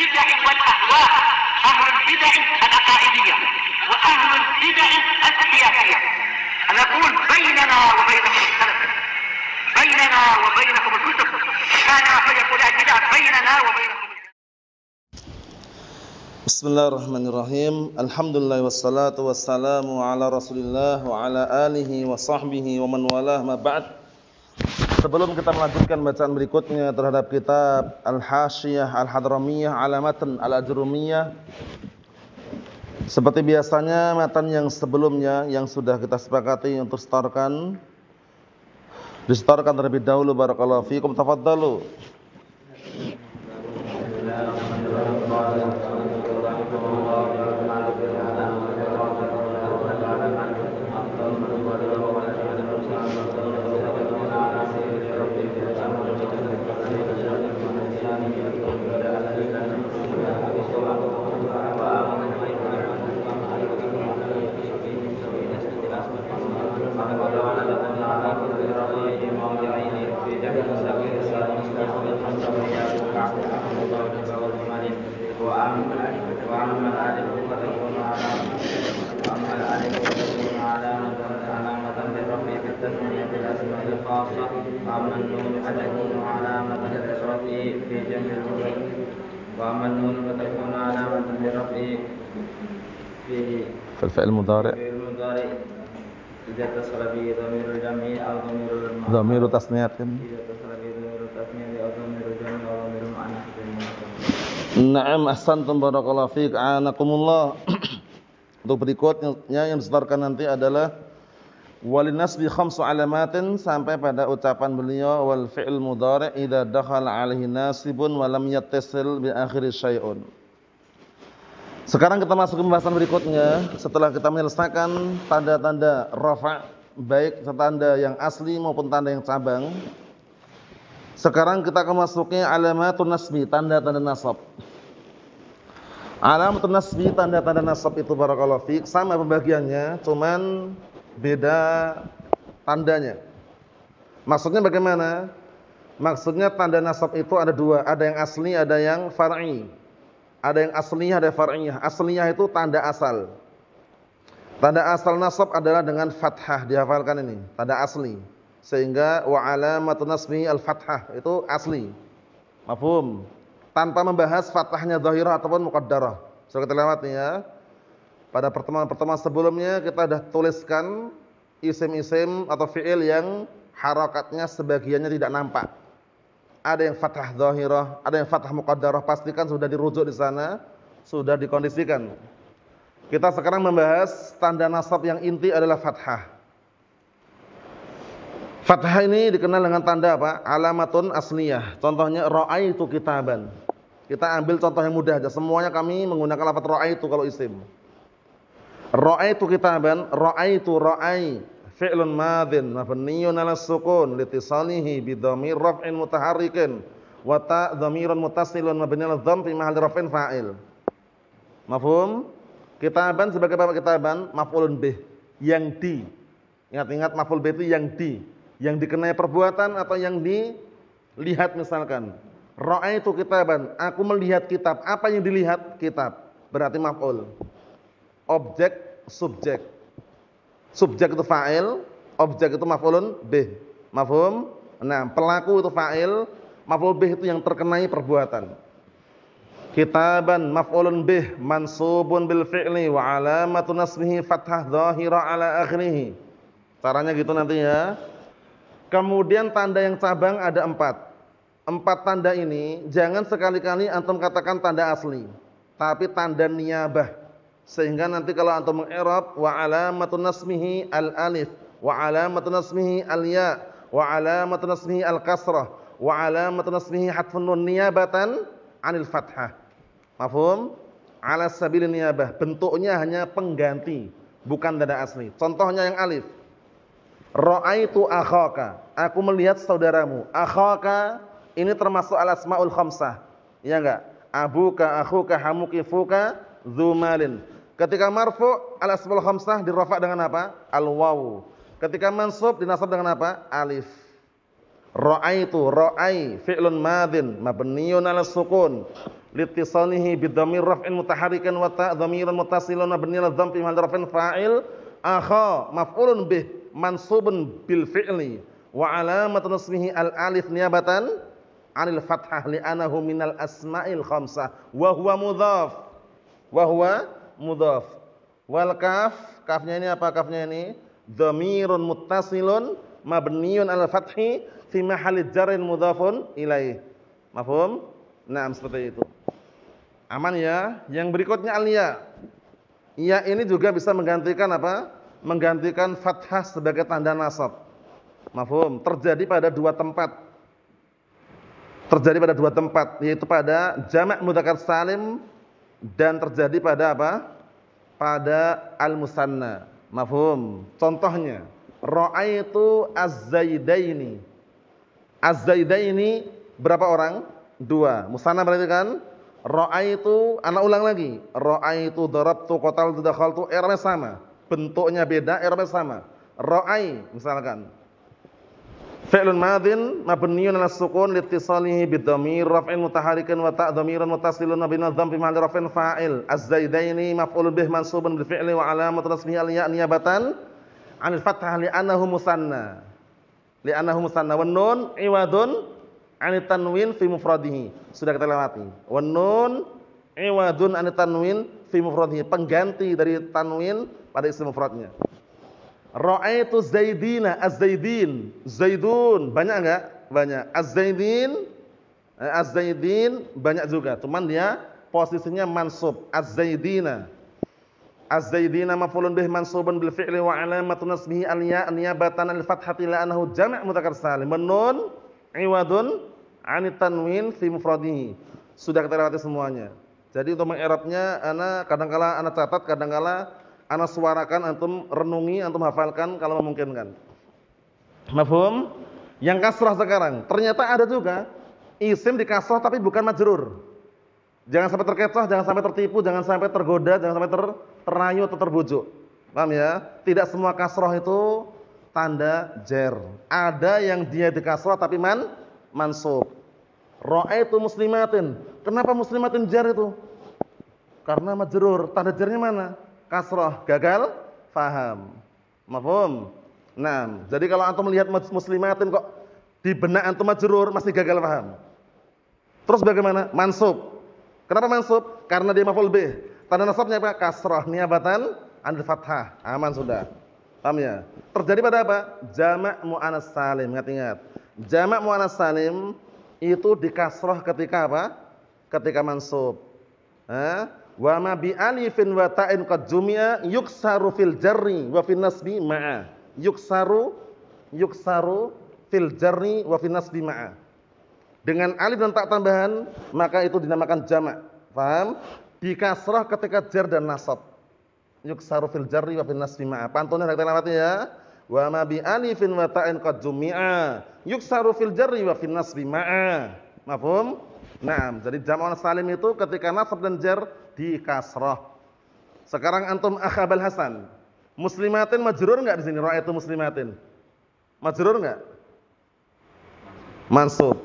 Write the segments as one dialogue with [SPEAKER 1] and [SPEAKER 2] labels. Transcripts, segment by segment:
[SPEAKER 1] البدع والاهواء اهل البدع العقائديه واهل البدع السياسيه انا اقول بيننا وبينكم السلف بيننا وبينكم الكتب كان احد يقول البدع بيننا وبينكم بسم الله الرحمن الرحيم الحمد لله والصلاة والسلام على رسول الله وعلى آله وصحبه ومن والاه ما بعد Sebelum kita melanjutkan bacaan berikutnya terhadap kitab al hashiyah Al-Hadramiyah Alamatan Al-Ajrumiyah Seperti biasanya matan yang sebelumnya yang sudah kita sepakati untuk setorkan disetorkan terlebih dahulu barakallahu fikum tafaddalu. الفعل المضارع إذا اتصل به ضمير الجمع أو ضمير المعنى ضمير تصنيع إذا اتصل به ضمير التصنيع أو ضمير الجمع أو ضمير المعنى Naam ahsantum barakallahu fiik anakumullah. Untuk berikutnya yang disetorkan nanti adalah walin nasbi khamsu alamatin sampai pada ucapan beliau wal fi'l mudhari' idza dakhala alaihi nasibun wa lam yattasil bi akhiri syai'un. Sekarang kita masuk ke pembahasan berikutnya setelah kita menyelesaikan tanda-tanda rafa baik tanda yang asli maupun tanda yang cabang. Sekarang kita akan masuknya alamatun nasbi, tanda-tanda nasab. Alamatun nasbi, tanda-tanda nasab itu barakallahu fiik, sama pembagiannya, cuman beda tandanya. Maksudnya bagaimana? Maksudnya tanda nasab itu ada dua, ada yang asli, ada yang far'i. Ada yang asliyah, ada far'iyah. Asliyah itu tanda asal. Tanda asal nasab adalah dengan fathah, dihafalkan ini, tanda asli. Sehingga wa alamat nasbi al-fathah itu asli. Mafhum? Tanpa membahas fathahnya zahirah ataupun muqaddarah. Sudah kita lewati ya. Pada pertemuan-pertemuan sebelumnya kita sudah tuliskan isim-isim atau fi'il yang harakatnya sebagiannya tidak nampak ada yang fathah zahirah, ada yang fathah muqaddarah, pastikan sudah dirujuk di sana, sudah dikondisikan. Kita sekarang membahas tanda nasab yang inti adalah fathah. Fathah ini dikenal dengan tanda apa? Alamatun asliyah. Contohnya ra'aitu kitaban. Kita ambil contoh yang mudah aja. Semuanya kami menggunakan lafaz ra'aitu kalau isim. Ra'aitu kitaban, ra'aitu ra'ai fi'lun madhin mabniyun 'ala sukun litisalihi bi dhamir raf'in mutaharrikin wa ta dhamirun mutasilun mabniyun 'ala dhamm fi mahalli raf'in fa'il. Mafhum? Kitaban sebagai apa kitaban maf'ulun bih yang di. Ingat-ingat maf'ul bih itu yang di, yang dikenai perbuatan atau yang dilihat misalkan. Ra'aitu kitaban, aku melihat kitab. Apa yang dilihat? Kitab. Berarti maf'ul. Objek subjek Subjek itu fa'il, objek itu maf'ulun bih. Mafhum? Nah, pelaku itu fa'il, maf'ul bih itu yang terkenai perbuatan. Kitaban maf'ulun bih mansubun bil fi'li wa alamatu nasbihi fathah dhahira ala akhirih. Caranya gitu nanti ya. Kemudian tanda yang cabang ada empat. Empat tanda ini jangan sekali-kali antum katakan tanda asli, tapi tanda niyabah. Sehingga nanti kalau antum mengi'rab wa alamatun nasmihi al-alif wa alamatun nasmihi al-ya wa alamatun nasmihi al-kasrah wa alamatun nasmihi hatfun nun niyabatan 'anil fathah. Mafhum? Ala sabil niyabah. Bentuknya hanya pengganti, bukan dada asli. Contohnya yang alif. Ra'aitu akhaka. Aku melihat saudaramu. Akhaka ini termasuk al-asmaul khamsah. Ya enggak? Abuka, akhuka, hamuki, fuka, dzumalin. Ketika marfu al asmaul khamsah dirafa dengan apa? Al waw. Ketika mansub dinasab dengan apa? Alif. Ra'aitu ra'ai fi'lun madin mabniun 'ala sukun litisanihi bidhamir raf'in mutaharikan wa ta' dhamiran muttasilun mabniun 'ala dhamm fi mahall raf'in fa'il akha maf'ulun bih mansubun bil fi'li wa 'alamatu nasbihi al alif niyabatan 'anil fathah li'anahu minal asma'il khamsah wa huwa mudhaf wa huwa mudhaf. Wal kaf, kafnya ini apa kafnya ini? Dhamirun muttasilun mabniun al fathi fi mahalli jarrin mudhafun ilaih. Mafhum? Nah, seperti itu. Aman ya. Yang berikutnya alia. Ya ini juga bisa menggantikan apa? Menggantikan fathah sebagai tanda nasab. Mafhum? Terjadi pada dua tempat. Terjadi pada dua tempat, yaitu pada jamak mudzakkar salim dan terjadi pada apa? Pada al-musanna. Mafhum. Contohnya, ra'aitu az-zaidaini. Az-zaidaini berapa orang? Dua. Musanna berarti kan? Ra'aitu, anak ulang lagi. kotal darabtu qataltu dakhaltu, i'rabnya sama. Bentuknya beda, i'rabnya sama. Ra'ai misalkan. Fi'lun madhin mabniun 'ala sukun liittisalihi bidhamir raf'in mutaharikin wa ta' dhamiran mutasilun bi nadham fi mahalli raf'in fa'il. Az-zaidaini maf'ulun bih mansubun bil fi'li wa alamat rasmihi al-ya' niyabatan 'anil fathah li'annahu musanna. Li'annahu musanna wa nun iwadun 'anil tanwin fi mufradihi. Sudah kita lewati. wa nun iwadun 'anil tanwin fi mufradihi. Pengganti dari tanwin pada isim mufradnya. Ra'aitu Zaidina Az-Zaidin, Zaidun, banyak enggak? Banyak. Az-Zaidin eh, Az-Zaidin banyak juga, cuman dia posisinya mansub Az-Zaidina. Az-Zaidina maf'ulun bih mansubun bil fi'li wa alamatun nasbihi al-ya niyabatan al-fathati la annahu jama' mudzakkar salim. Nun iwadun 'ani tanwin fi mufradihi. Sudah kita lewati semuanya. Jadi untuk anak kadang kadangkala anak catat kadangkala ana suarakan antum renungi, antum hafalkan kalau memungkinkan. Mafhum? Yang kasrah sekarang, ternyata ada juga isim di kasrah tapi bukan majrur. Jangan sampai terkecoh, jangan sampai tertipu, jangan sampai tergoda, jangan sampai ter, terayu atau terbujuk. Paham ya? Tidak semua kasrah itu tanda jer. Ada yang dia di kasrah tapi man mansub. itu muslimatin. Kenapa muslimatin jer itu? Karena majrur. Tanda jernya mana? Kasroh gagal faham. mafum Nah, jadi kalau antum melihat muslimatin kok di benak antum majrur masih gagal faham Terus bagaimana? Mansub. Kenapa mansub? Karena dia maf'ul bih. Tanda nasabnya apa? Kasroh, niabatan anil fathah. Aman sudah. Paham ya? Terjadi pada apa? Jamak mu'anas salim. Ingat-ingat. Jamak mu'anas salim itu kasroh ketika apa? Ketika mansub. Hah? Wa ma bi alifin wa ta'in qad jumi'a yuksaru fil jarri wa fil nasbi ma'a. Yuksaru yuksaru fil jarri wa fil nasbi ma'a. Dengan alif dan tak tambahan maka itu dinamakan jamak. Paham? kasrah ketika jar dan nasab. Yuksaru fil jarri wa fil nasbi ma'a. Pantunnya kita lewati ya. Wa ma bi alifin wa ta'in qad jumi'a yuksaru fil jarri wa fil nasbi ma'a. Mafhum? Nah, jadi jamak salim itu ketika nasab dan jar di kasrah. Sekarang antum akhabal hasan. Muslimatin majrur enggak di sini? Ra'aitu muslimatin. Majrur enggak? Mansub.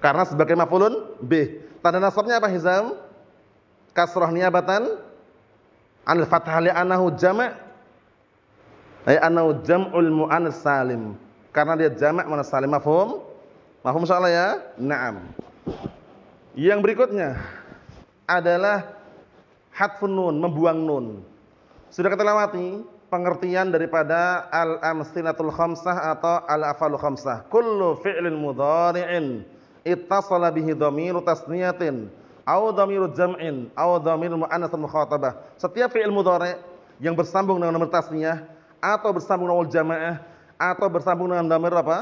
[SPEAKER 1] Karena sebagai maf'ulun b Tanda nasabnya apa Hizam? Kasrah niabatan an fathah li anahu jama' ay anahu jam'ul mu'annas salim. Karena dia jamak mu'annas salim. Mafhum? Mafhum insyaallah ya? Naam. Yang berikutnya adalah Hatfun nun, membuang nun. Sudah kita lewati pengertian daripada al-amsinatul khamsah atau al-afalu khamsah. Kullu fi'lin mudhari'in ittasala bihi dhamiru tasniyatin au dhamiru jam'in au dhamiru mu'annats mukhatabah. Setiap fi'il mudhari' yang bersambung dengan nomor tasniyah atau bersambung dengan jamaah atau bersambung dengan dhamir apa?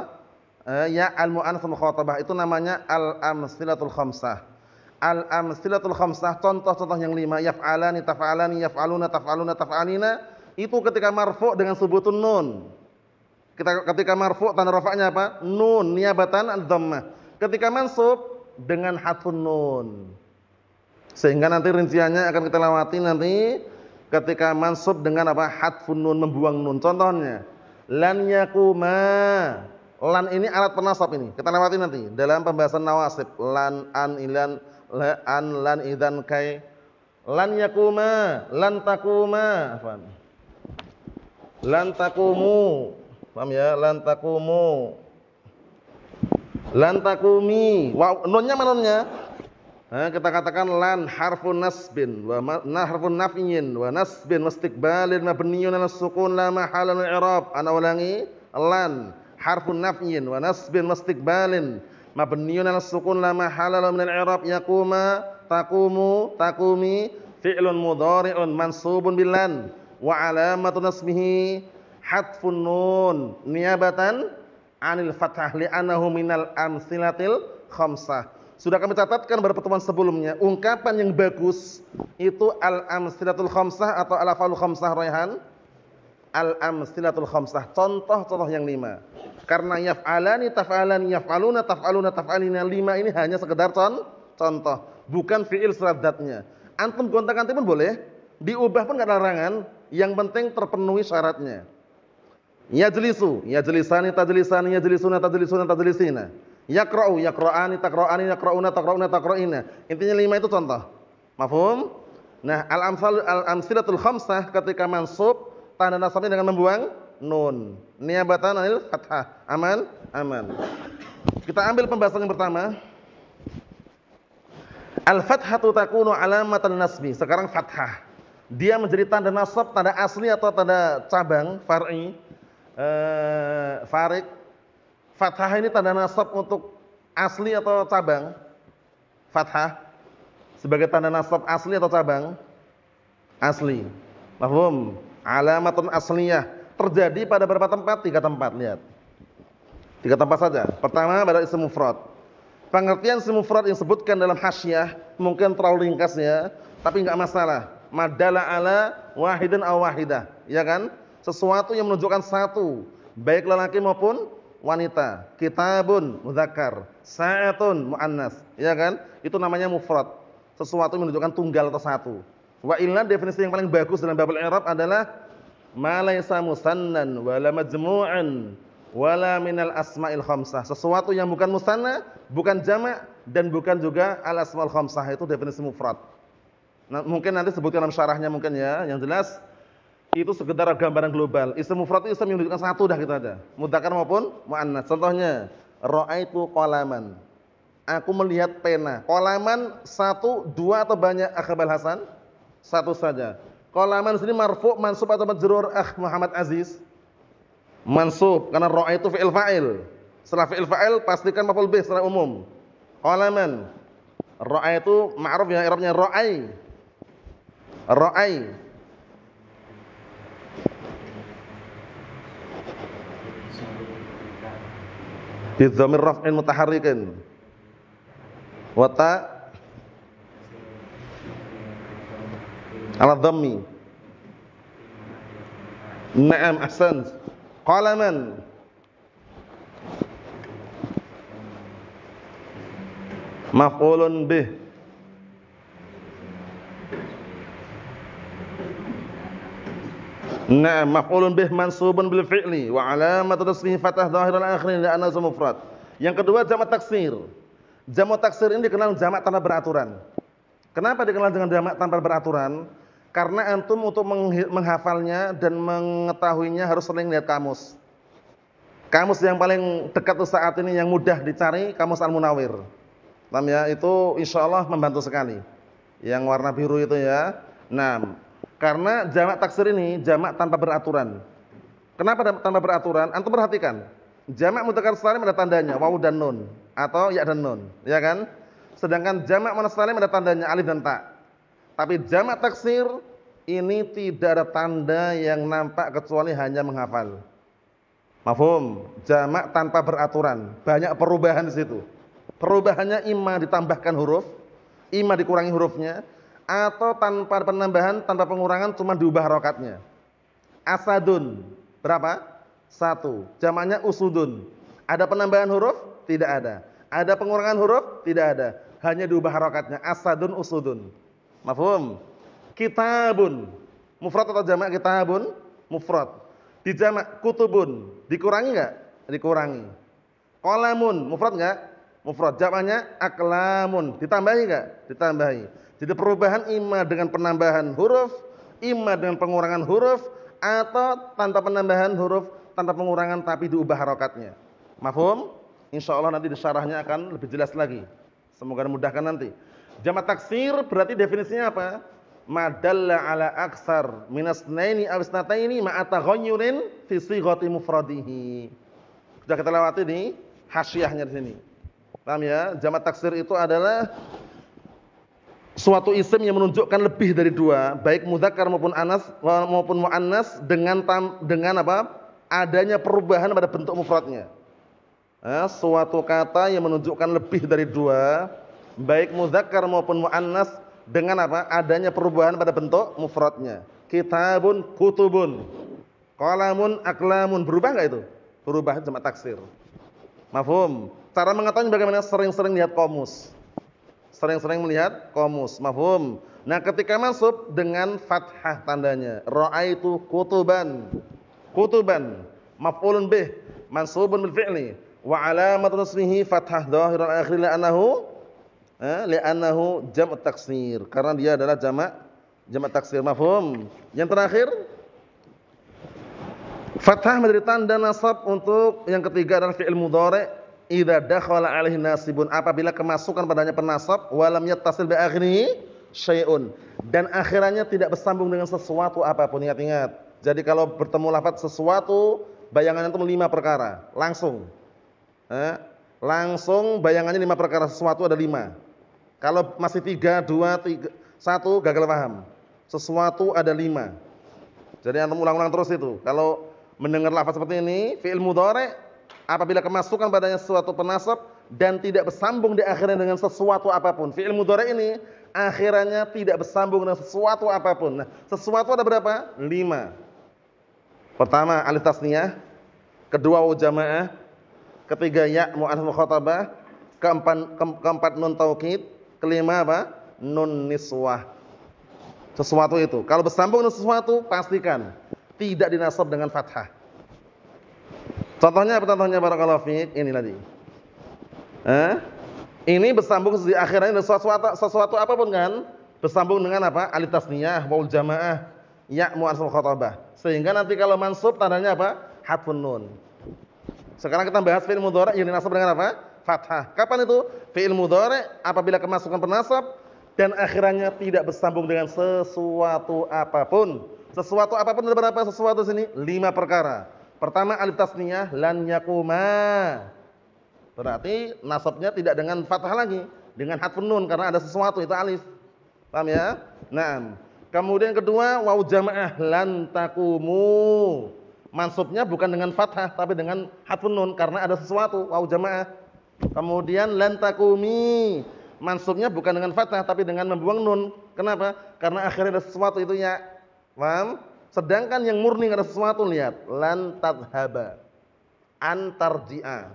[SPEAKER 1] Eh, ya al-mu'annats mukhatabah itu namanya al-amsinatul khamsah al amsilatul khamsah contoh-contoh yang lima yaf'alani taf'alani yaf'aluna taf'aluna taf'alina itu ketika marfu dengan subutun nun kita ketika marfu tanda rafa'nya apa nun niabatan dhammah ketika mansub dengan hatfun nun sehingga nanti rinciannya akan kita lewati nanti ketika mansub dengan apa hatfun nun membuang nun contohnya lan yakuma lan ini alat penasab ini kita lewati nanti dalam pembahasan nawasib lan an ilan la an lan idzan kai lan yakuma lan takuma paham lan takumu paham ya lan takumu lan takumi wa nonnya mana nonnya Nah, kita katakan lan harfun nasbin wa na harfun nafyin wa nasbin wastiqbalin mabniyun 'ala sukun la mahala min i'rab. Ana ulangi lan harfun nafyin wa nasbin balin mabniun ala sukun la mahala min al-i'rab yaquma taqumu taqumi fi'lun mudhari'un mansubun lan wa alamatu nasbihi hatfun nun niyabatan anil fathah li'annahu minal amsilatil khamsah sudah kami catatkan pada pertemuan sebelumnya ungkapan yang bagus itu al amsilatul khamsah atau al afalul khamsah raihan al amsilatul khamsah contoh-contoh yang lima karena yaf'alani, taf'alani, yaf'aluna, taf'aluna, taf'alina lima ini hanya sekedar con, contoh, bukan fi'il seradatnya. Antum gontak ganti pun boleh, diubah pun enggak larangan, yang penting terpenuhi syaratnya. Yajlisu, yajlisani, tajlisani, yajlisuna, tajlisuna, tajlisina. ya yaqra'ani, taqra'ani, yaqra'una, taqra'una, taqra'ina. Intinya lima itu contoh. Mafhum? Nah, al-amsal al-amsilatul khamsah ketika mansub tanda nasabnya dengan membuang nun. Niabatan anil fathah. Aman? Aman. Kita ambil pembahasan yang pertama. Al-fathatu takunu alamatan nasbi. Sekarang fathah. Dia menjadi tanda nasab, tanda asli atau tanda cabang far'i. Eh, farik. Fathah ini tanda nasab untuk asli atau cabang? Fathah sebagai tanda nasab asli atau cabang? Asli. mafhum Alamatun asliyah terjadi pada beberapa tempat? Tiga tempat, lihat. Tiga tempat saja. Pertama pada isim mufrad. Pengertian isim mufrad yang disebutkan dalam hasyiah mungkin terlalu ringkasnya, tapi nggak masalah. Madala ala wahidan aw wahidah, ya kan? Sesuatu yang menunjukkan satu, baik lelaki maupun wanita. Kitabun muzakkar, sa'atun muannas, ya kan? Itu namanya mufrad. Sesuatu yang menunjukkan tunggal atau satu. Wa illa definisi yang paling bagus dalam babul irab adalah ma laisa musannan wala majmu'an wala minal asma'il khamsah. Sesuatu yang bukan musanna, bukan jamak dan bukan juga al asmaul khamsah itu definisi mufrad. Nah, mungkin nanti sebutkan dalam syarahnya mungkin ya. Yang jelas itu sekedar gambaran global. Isim mufrad itu isim yang menunjukkan satu dah kita gitu ada. Mudzakkar maupun muannats Contohnya, raaitu qalaman. Aku melihat pena. Qalaman satu, dua atau banyak? Akhbal Hasan? Satu saja aman sini marfu' mansub atau majrur? Ah Muhammad Aziz. Mansub karena ra itu fi'il fa'il. Setelah fi'il fa'il pastikan maf'ul bih secara umum. aman Ra itu ma'ruf ya i'rabnya ra'ai. Ra'ai. Bi dhamir raf'in mutaharrikin. Wa ta' Ala dhammi. Naam asan Qala man? Maf'ulun bih. Naam maf'ulun bih mansubun bil fi'li wa alamatu fatah zahir al akhirin anna mufrad. Yang kedua jamak taksir. Jamak taksir ini dikenal jamak tanpa beraturan. Kenapa dikenal dengan jamak tanpa beraturan? Karena antum untuk menghafalnya dan mengetahuinya harus sering lihat kamus. Kamus yang paling dekat saat ini yang mudah dicari kamus Al-Munawir. Paham ya? Itu insya Allah membantu sekali. Yang warna biru itu ya. Nah, karena jamak taksir ini jamak tanpa beraturan. Kenapa tanpa beraturan? Antum perhatikan. Jamak mutakar salim ada tandanya wau dan nun atau ya dan nun, ya kan? Sedangkan jamak mana salim ada tandanya alif dan tak. Tapi jamak taksir ini tidak ada tanda yang nampak kecuali hanya menghafal. Mafhum, jamak tanpa beraturan, banyak perubahan di situ. Perubahannya ima ditambahkan huruf, ima dikurangi hurufnya, atau tanpa penambahan, tanpa pengurangan cuma diubah rokatnya. Asadun, berapa? Satu. Jamaknya usudun. Ada penambahan huruf? Tidak ada. Ada pengurangan huruf? Tidak ada. Hanya diubah rokatnya. Asadun usudun. Mafhum? Kitabun. Mufrad atau jamak kitabun? Mufrad. jamak kutubun. Dikurangi enggak? Dikurangi. Kolamun. Mufrad enggak? Mufrad. Jamaknya aklamun. Ditambahi enggak? Ditambahi. Jadi perubahan imma dengan penambahan huruf, imma dengan pengurangan huruf, atau tanpa penambahan huruf, tanpa pengurangan tapi diubah harokatnya. Mafhum? Insya Allah nanti disarahnya akan lebih jelas lagi. Semoga mudahkan nanti. Jamak taksir berarti definisinya apa? Madalla ala aksar minas naini awis nataini ma'atagonyurin fi ghoti mufradihi. Sudah kita lewati ini, hasyiahnya di sini. Paham ya? Jamak taksir itu adalah suatu isim yang menunjukkan lebih dari dua, baik mudzakkar maupun anas maupun muannas dengan tam, dengan apa? adanya perubahan pada bentuk mufradnya. Eh, suatu kata yang menunjukkan lebih dari dua, baik muzakkar maupun muannas dengan apa? adanya perubahan pada bentuk mufradnya. Kitabun, kutubun. kolamun aklamun. Berubah nggak itu? Berubah cuma taksir. Mafhum. Cara mengetahui bagaimana sering-sering lihat komus. Sering-sering melihat komus. Mafhum. Nah, ketika masuk dengan fathah tandanya. Roa itu kutuban. Kutuban maf'ulun bih mansubun bil fi'li wa alamatun nasrihi fathah dhahiran akhir li anahu eh, li'annahu jam' taksir karena dia adalah jamak jamak taksir mafhum. Yang terakhir fathah menjadi tanda nasab untuk yang ketiga adalah fi'il mudhari' idza dakhala alaihi nasibun apabila kemasukan padanya penasab walam yattasil bi akhiri syai'un dan akhirannya tidak bersambung dengan sesuatu apapun ingat-ingat. Jadi kalau bertemu lafaz sesuatu bayangannya itu lima perkara langsung. Eh? Langsung bayangannya lima perkara sesuatu ada lima. Kalau masih tiga, dua, tiga, satu gagal paham. Sesuatu ada lima. Jadi antum ulang-ulang terus itu. Kalau mendengar lafaz seperti ini, fi'il mudhari' apabila kemasukan padanya sesuatu penasab dan tidak bersambung di akhirnya dengan sesuatu apapun. Fi'il mudhari' ini akhirnya tidak bersambung dengan sesuatu apapun. Nah, sesuatu ada berapa? Lima. Pertama alif tasniyah, kedua jamaah, ketiga ya mu'annas mukhatabah, keempat keempat nun taukid, kelima apa? Nun niswah. Sesuatu itu. Kalau bersambung dengan sesuatu, pastikan tidak dinasab dengan fathah. Contohnya apa contohnya barakallahu fiik? Ini tadi. Eh? Ini bersambung di akhirnya dengan sesuatu, sesuatu apapun kan? Bersambung dengan apa? Alif tasniyah, waul jamaah, ya mu'asal khotabah. Sehingga nanti kalau mansub tandanya apa? Hatfun nun. Sekarang kita bahas fi'il mudhari' yang dinasab dengan apa? fathah. Kapan itu? Fi'il mudhari apabila kemasukan penasab dan akhirannya tidak bersambung dengan sesuatu apapun. Sesuatu apapun ada berapa sesuatu sini? Lima perkara. Pertama alif tasniyah lan yakuma. Berarti nasabnya tidak dengan fathah lagi, dengan hatfun nun karena ada sesuatu itu alif. Paham ya? Nah, Kemudian kedua wau jamaah lan takumu. Mansubnya bukan dengan fathah tapi dengan hatfun nun karena ada sesuatu wau jamaah. Kemudian lantakumi. Mansubnya bukan dengan fathah tapi dengan membuang nun. Kenapa? Karena akhirnya ada sesuatu itu ya. Paham? Sedangkan yang murni ada sesuatu lihat, lantadhaba Antarji'a.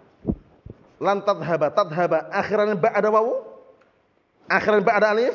[SPEAKER 1] lantadhaba tadhaba, akhirnya ba ada wawu? akhirnya ba ada alif?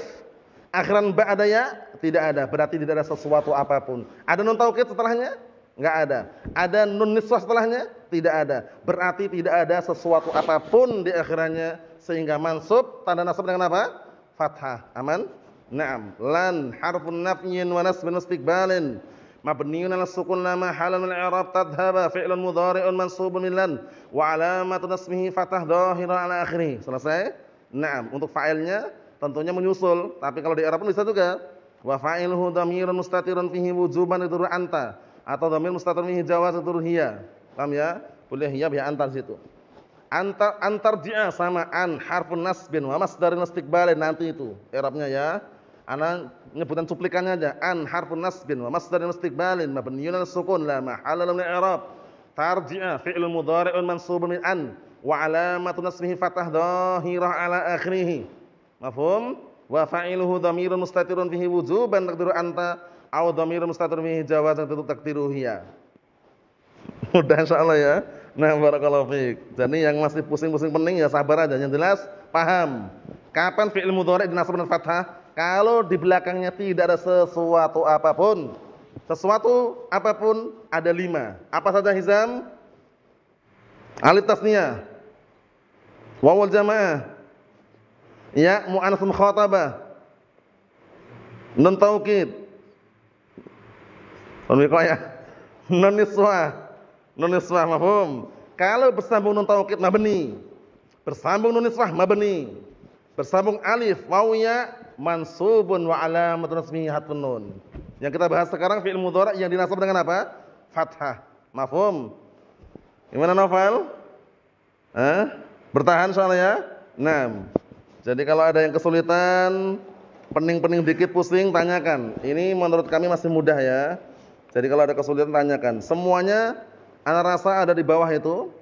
[SPEAKER 1] akhirnya ba ada ya? Tidak ada. Berarti tidak ada sesuatu apapun. Ada nun taukid setelahnya? Enggak ada. Ada nun niswah setelahnya? Tidak ada. Berarti tidak ada sesuatu apapun di akhirannya sehingga mansub tanda nasab dengan apa? Fathah. Aman? Naam. Lan harfun nafyin wa nasbun istiqbalin. Mabniun ala sukun lama min al-i'rab tadhhaba fi'lun mudhari'un mansubun lan wa alamatu nasbihi fathah dhahirah ala akhirih. Selesai? Naam. Untuk fa'ilnya tentunya menyusul, tapi kalau di arab pun bisa juga. Wa fa'iluhu dhamirun mustatirun fihi wujuban itu anta atau dhamir mustatir fihi jawazatur hiya. Paham ya? Boleh ya bi antar situ. Antar antar dia sama an harfun nasbin wa masdarin istiqbalin nanti itu i'rabnya ya. Ana nyebutan cuplikannya aja. An harfun nasbin wa masdarin istiqbalin mabniyun al sukun la mahalla lahu min i'rab. Tarji'a fi'lun mudhari'un mansubun min an wa alamatun nasbihi fathah dhahirah ala akhirih. Mafhum? Wa fa'iluhu dhamirun mustatirun fihi wujuban taqdiru anta Aw dhamirun mustatir fihi jawazan tentu takdiruhiya. Mudah insyaallah ya. Nah, barakallahu fiik. Jadi yang masih pusing-pusing pening ya sabar aja. Yang jelas paham. Kapan fi'il mudhari' dinasab dengan fathah? Kalau di belakangnya tidak ada sesuatu apapun. Sesuatu apapun ada lima. Apa saja Hizam? Alif tasniyah. Wawal jamaah. Ya mu'anasum khatabah. Nun taukid Non ya? Non niswa. Non niswa mafhum. Kalau bersambung nun taukid mabni. Bersambung nun niswa mabni. Bersambung alif wawya mansubun wa alamatun nasmihi hatun nun. Yang kita bahas sekarang fi'il mudhara' yang dinasab dengan apa? Fathah. Mafhum. Gimana Novel? Eh? Bertahan soalnya ya. Nah. Jadi kalau ada yang kesulitan, pening-pening dikit pusing tanyakan. Ini menurut kami masih mudah ya. Jadi kalau ada kesulitan tanyakan. Semuanya Anda rasa ada di bawah itu.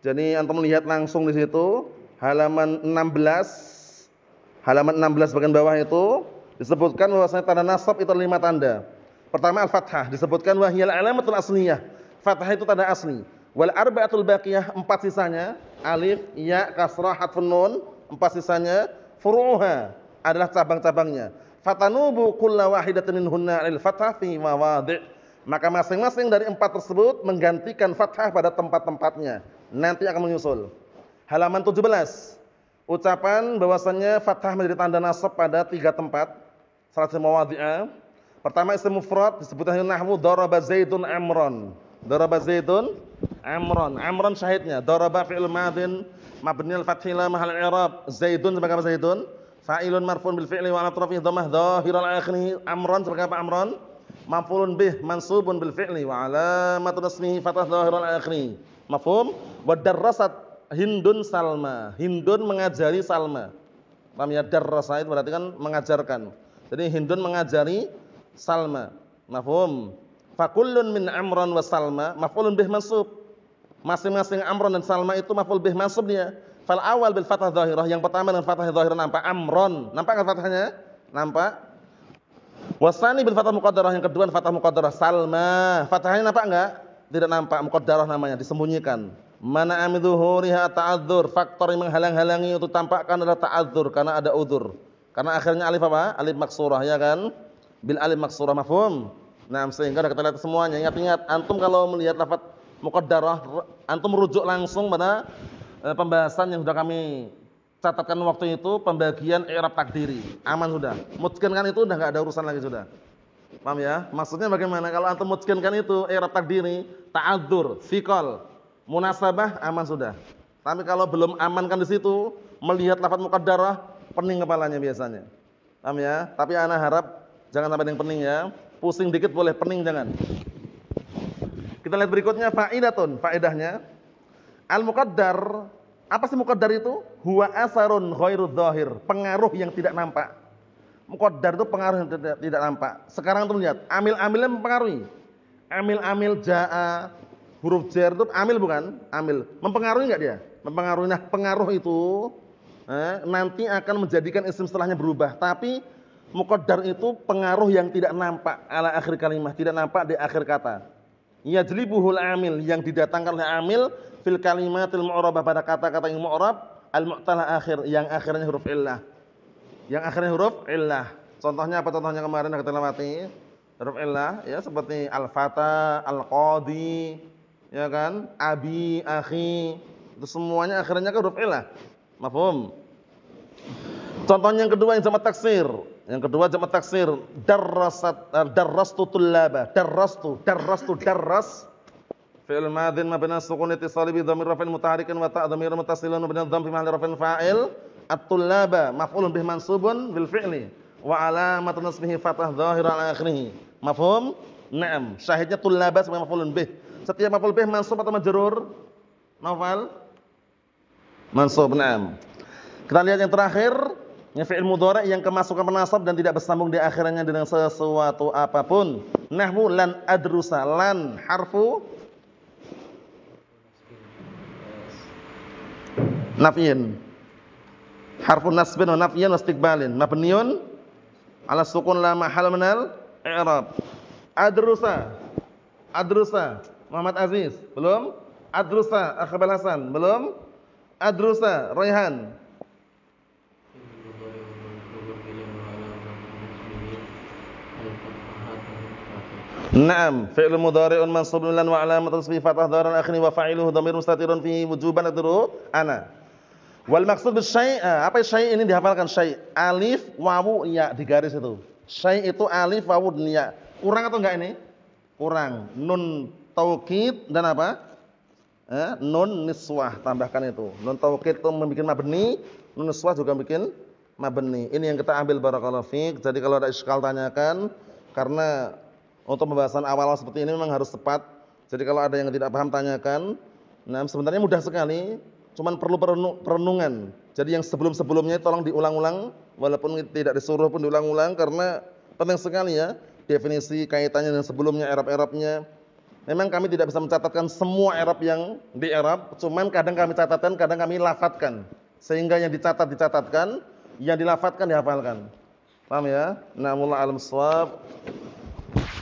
[SPEAKER 1] Jadi antum melihat langsung di situ halaman 16 halaman 16 bagian bawah itu disebutkan bahwasanya tanda nasab itu lima tanda. Pertama al-fathah disebutkan wahiyal alamatul asliyah. Fathah itu tanda asli. Wal arba'atul baqiyah empat sisanya alif, ya, kasrah, hatfun nun, empat sisanya furuha adalah cabang-cabangnya. Fatanubu kulla wahidatin minhunna al-fathah fi mawadhi' Maka masing-masing dari empat tersebut menggantikan fathah pada tempat-tempatnya. Nanti akan menyusul. Halaman 17. Ucapan bahwasannya fathah menjadi tanda nasab pada tiga tempat. Salah satu mawadiah Pertama isim mufrad disebutkan nahwu daraba zaidun amron. Daraba zaidun amron. Amron syahidnya. Daraba fi'il madin mabni al-fathi la mahal i'rab. Zaidun sebagai apa zaidun? Fa'ilun marfun bil fi'li wa ala atrafihi dhammah amron sebagai apa amron? maf'ulun bih mansubun bil fi'li wa alamatu nasmihi fathah zahiran akhri. Mafhum? Wa darrasat Hindun Salma. Hindun mengajari Salma. Paham ya? Darrasa itu berarti kan mengajarkan. Jadi Hindun mengajari Salma. Mafhum? Fakullun min Amran wa Salma maf'ulun bih mansub. Masing-masing Amran dan Salma itu maf'ul bih mansub Fal awal bil fathah zahirah. Yang pertama dengan fathah zahirah nampak Amran. Nampak enggak fathahnya? Nampak. Wasani bin fathah muqaddarah yang kedua fathah muqaddarah Salma. Fathahnya nampak enggak? Tidak nampak muqaddarah namanya disembunyikan. Mana amidhuhuriha ta'adzur. Faktor yang menghalang-halangi untuk tampakkan adalah ta'adzur karena ada udzur. Karena akhirnya alif apa? Alif maksurah ya kan? Bil alif maksurah mafhum. Nah, sehingga kita lihat semuanya. Ingat-ingat antum kalau melihat lafaz muqaddarah antum rujuk langsung pada eh, pembahasan yang sudah kami Catatkan waktu itu pembagian i'rab takdiri. Aman sudah. kan itu udah nggak ada urusan lagi sudah. Paham ya? Maksudnya bagaimana kalau antum kan itu i'rab takdiri, ta'adur thiqal, munasabah aman sudah. Tapi kalau belum amankan di situ, melihat lafaz muqaddarah pening kepalanya biasanya. Paham ya? Tapi anak harap jangan sampai yang pening ya. Pusing dikit boleh, pening jangan. Kita lihat berikutnya fa'idatun, faedahnya. Al-muqaddar apa sih mukodar itu? Huwa asarun ghairu dhahir, pengaruh yang tidak nampak. Mukodar itu pengaruh yang tidak, tidak nampak. Sekarang tuh lihat, amil-amilnya mempengaruhi. Amil-amil jaa, huruf jar itu amil bukan? Amil. Mempengaruhi enggak dia? Mempengaruhi. Nah, pengaruh itu eh, nanti akan menjadikan isim setelahnya berubah, tapi mukodar itu pengaruh yang tidak nampak ala akhir kalimah. tidak nampak di akhir kata yajlibuhul amil yang didatangkan oleh amil fil kalimatil mu'rabah pada kata-kata yang mu'rab al mu'tala akhir yang akhirnya huruf illah. Yang akhirnya huruf illah. Contohnya apa contohnya kemarin kita lewati? Huruf illah ya seperti al-fata, al-qadi, ya kan? Abi, akhi. Itu semuanya akhirnya ke huruf illah. Mafhum? Contohnya yang kedua yang sama taksir. Yang kedua jamak taksir, darrasat eh, darrastu tullaba, darrastu, darrastu, darras. Fi'il madhin mabna sukun ittisali bi dhamir rafin mutaharikin wa ta' dhamir mutasilun mabna dhamm fi mahalli rafin fa'il. At-tullaba maf'ulun bih mansubun bil fi'li wa alamat nasbihi fathah dhahir ala akhirih. Mafhum? Naam. Syahidnya tullaba sebagai maf'ulun bih. Setiap maf'ul bih mansub atau majrur? Maf'al? Mansub, naam. Kita lihat yang terakhir ini fi'il mudhara' yang kemasukan penasab dan tidak bersambung di akhirnya dengan sesuatu apapun. Nahmu lan adrusa lan harfu nafiyin. Harfu nasbin wa nafiyin wa istiqbalin. Mabniyun ala sukun la mahal minal i'rab. Adrusa. Adrusa. Muhammad Aziz. Belum? Adrusa Akhbal Hasan. Belum? Adrusa Rayhan. Naam, fi'l mudhari'un mansubun lan wa 'alamatu nasbi fatah dharan akhri wa fa'iluhu dhamir mustatirun fi wujuban adru ana. Wal maqsud bis syai'a eh, apa syai' ini dihafalkan syai' alif wawu ya di garis itu. Syai' itu alif wawu ya. Kurang atau enggak ini? Kurang. Nun taukid dan apa? Eh, nun niswah tambahkan itu. Nun taukid itu membuat mabni, nun niswah juga bikin mabni. Ini yang kita ambil barakallahu fiik. Jadi kalau ada iskal tanyakan karena untuk pembahasan awal awal seperti ini memang harus tepat. Jadi kalau ada yang tidak paham tanyakan. Nah, sebenarnya mudah sekali, cuman perlu perenungan. Jadi yang sebelum-sebelumnya tolong diulang-ulang walaupun tidak disuruh pun diulang-ulang karena penting sekali ya definisi kaitannya dengan sebelumnya Arab-Arabnya. Memang kami tidak bisa mencatatkan semua Arab yang di Arab, cuman kadang kami catatkan, kadang kami lafatkan. Sehingga yang dicatat dicatatkan, yang dilafatkan dihafalkan. Paham ya? Namullah alam suwab.